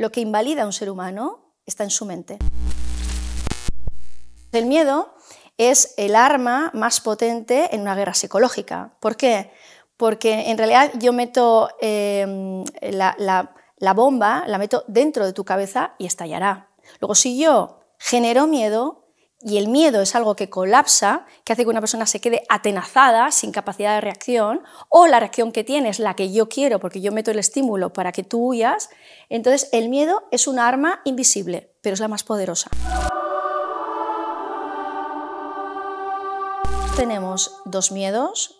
Lo que invalida a un ser humano está en su mente. El miedo es el arma más potente en una guerra psicológica. ¿Por qué? Porque en realidad yo meto em, la, la bomba, la meto dentro de tu cabeza y estallará. Luego, si yo genero miedo, y el miedo es algo que colapsa, que hace que una persona se quede atenazada, sin capacidad de reacción, o la reacción que tiene es la que yo quiero porque yo meto el estímulo para que tú huyas, entonces el miedo es un arma invisible, pero es la más poderosa. Tenemos dos miedos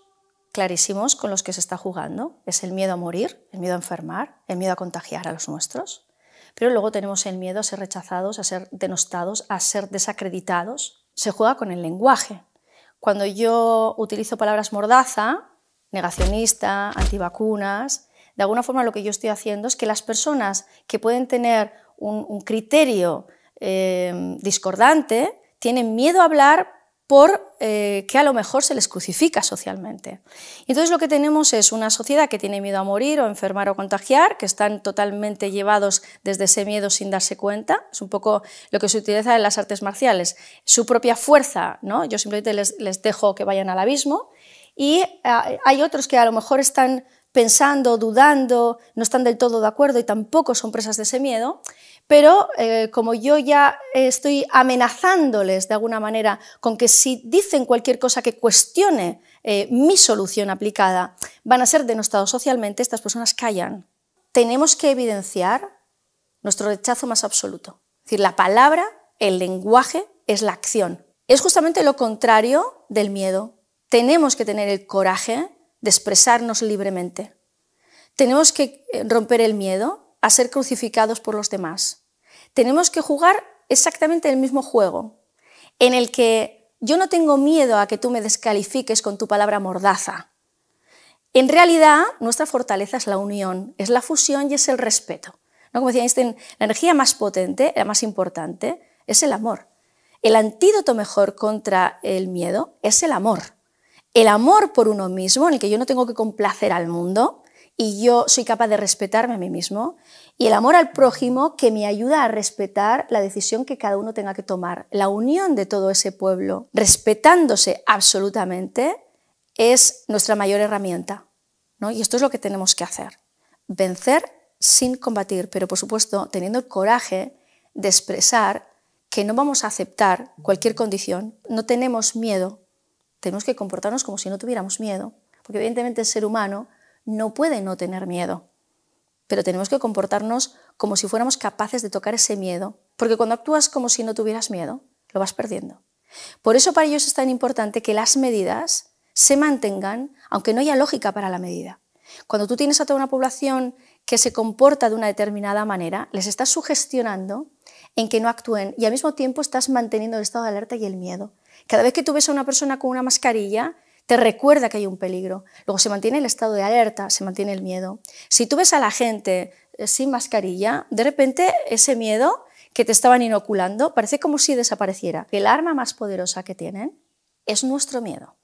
clarísimos con los que se está jugando. Es el miedo a morir, el miedo a enfermar, el miedo a contagiar a los nuestros pero luego tenemos el miedo a ser rechazados, a ser denostados, a ser desacreditados. Se juega con el lenguaje. Cuando yo utilizo palabras mordaza, negacionista, antivacunas, de alguna forma lo que yo estoy haciendo es que las personas que pueden tener un, criterio eh, discordante tienen miedo a hablar por eh, que a lo mejor se les crucifica socialmente. Entonces lo que tenemos es una sociedad que tiene miedo a morir o enfermar o contagiar, que están totalmente llevados desde ese miedo sin darse cuenta. Es un poco lo que se utiliza en las artes marciales. Su propia fuerza, ¿no? yo simplemente les, dejo que vayan al abismo. Y ah, hay otros que a lo mejor están pensando, dudando, no están del todo de acuerdo y tampoco son presas de ese miedo, pero eh, como yo ya estoy amenazándoles de alguna manera con que si dicen cualquier cosa que cuestione eh, mi solución aplicada, van a ser denostados socialmente, estas personas callan. Tenemos que evidenciar nuestro rechazo más absoluto. Es decir, la palabra, el lenguaje, es la acción. Es justamente lo contrario del miedo. Tenemos que tener el coraje de expresarnos libremente. Tenemos que eh, romper el miedo a ser crucificados por los demás. Tenemos que jugar exactamente el mismo juego, en el que yo no tengo miedo a que tú me descalifiques con tu palabra mordaza. En realidad, nuestra fortaleza es la unión, es la fusión y es el respeto. ¿No? Como decía Einstein, la energía más potente, la más importante, es el amor. El antídoto mejor contra el miedo es el amor el amor por uno mismo, en el que yo no tengo que complacer al mundo y yo soy capaz de respetarme a mí mismo, y el amor al prójimo que me ayuda a respetar la decisión que cada uno tenga que tomar. La unión de todo ese pueblo, respetándose absolutamente, es nuestra mayor herramienta. ¿no? Y esto es lo que tenemos que hacer. Vencer sin combatir, pero por supuesto teniendo el coraje de expresar que no vamos a aceptar cualquier condición, no tenemos miedo tenemos que comportarnos como si no tuviéramos miedo, porque evidentemente el ser humano no puede no tener miedo, pero tenemos que comportarnos como si fuéramos capaces de tocar ese miedo, porque cuando actúas como si no tuvieras miedo, lo vas perdiendo. Por eso para ellos es tan importante que las medidas se mantengan, aunque no haya lógica para la medida. Cuando tú tienes a toda una población que se comporta de una determinada manera, les estás sugestionando en que no actúen y al mismo tiempo estás manteniendo el estado de alerta y el miedo. Cada vez que tú ves a una persona con una mascarilla, te recuerda que hay un peligro. Luego se mantiene el estado de alerta, se mantiene el miedo. Si tú ves a la gente eh, sin mascarilla, de repente ese miedo que te estaban inoculando parece como si desapareciera. El arma más poderosa que tienen es nuestro miedo.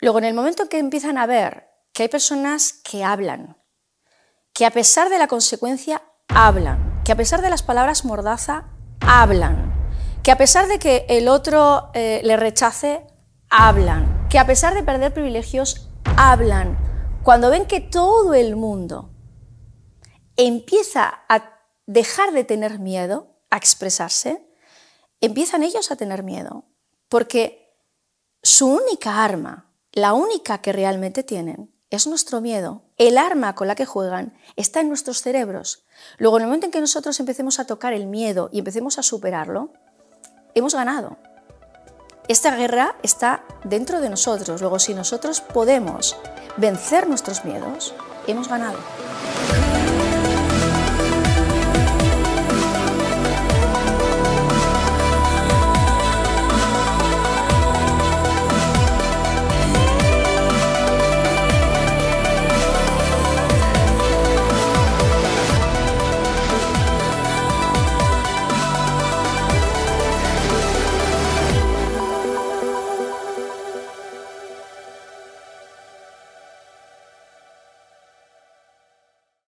Luego, en el momento en que empiezan a ver que hay personas que hablan, que a pesar de la consecuencia hablan, que a pesar de las palabras mordaza, hablan, que a pesar de que el otro eh, le rechace, hablan, que a pesar de perder privilegios, hablan. Cuando ven que todo el mundo empieza a dejar de tener miedo a expresarse, empiezan ellos a tener miedo, porque su única arma, la única que realmente tienen, es nuestro miedo. El arma con la que juegan está en nuestros cerebros. Luego, en el momento en que nosotros empecemos a tocar el miedo y empecemos a superarlo, hemos ganado. Esta guerra está dentro de nosotros. Luego, si nosotros podemos vencer nuestros miedos, hemos ganado.